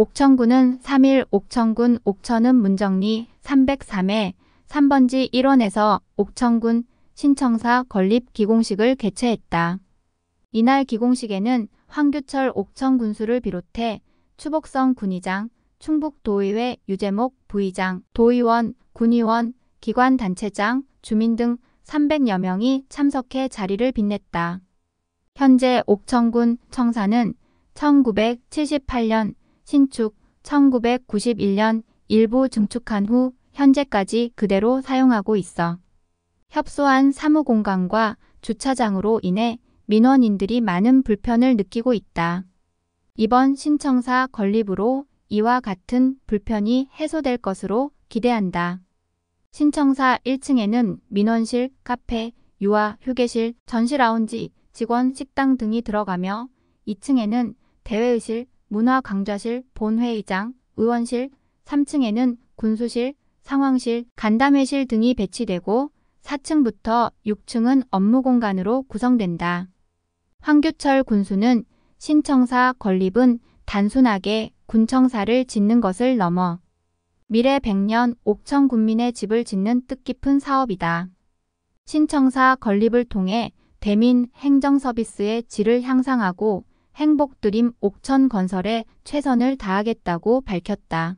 옥천군은 3일 옥천군 옥천읍 문정리 303회 3번지 1원에서 옥천군 신청사 건립 기공식을 개최했다. 이날 기공식에는 황규철 옥천군수를 비롯해 추복성 군의장, 충북도의회 유재목 부의장, 도의원, 군의원, 기관단체장, 주민 등 300여 명이 참석해 자리를 빛냈다. 현재 옥천군 청사는 1978년 신축 1991년 일부 증축한 후 현재까지 그대로 사용하고 있어 협소한 사무공간과 주차장으로 인해 민원인들이 많은 불편을 느끼고 있다. 이번 신청사 건립으로 이와 같은 불편이 해소될 것으로 기대한다. 신청사 1층에는 민원실, 카페, 유아, 휴게실, 전시 라운지, 직원 식당 등이 들어가며 2층에는 대회의실, 문화 강좌실, 본회의장, 의원실, 3층에는 군수실, 상황실, 간담회실 등이 배치되고 4층부터 6층은 업무 공간으로 구성된다. 황규철 군수는 신청사 건립은 단순하게 군청사를 짓는 것을 넘어 미래 100년 옥천 군민의 집을 짓는 뜻깊은 사업이다. 신청사 건립을 통해 대민 행정 서비스의 질을 향상하고 행복드림 옥천건설에 최선을 다하겠다고 밝혔다.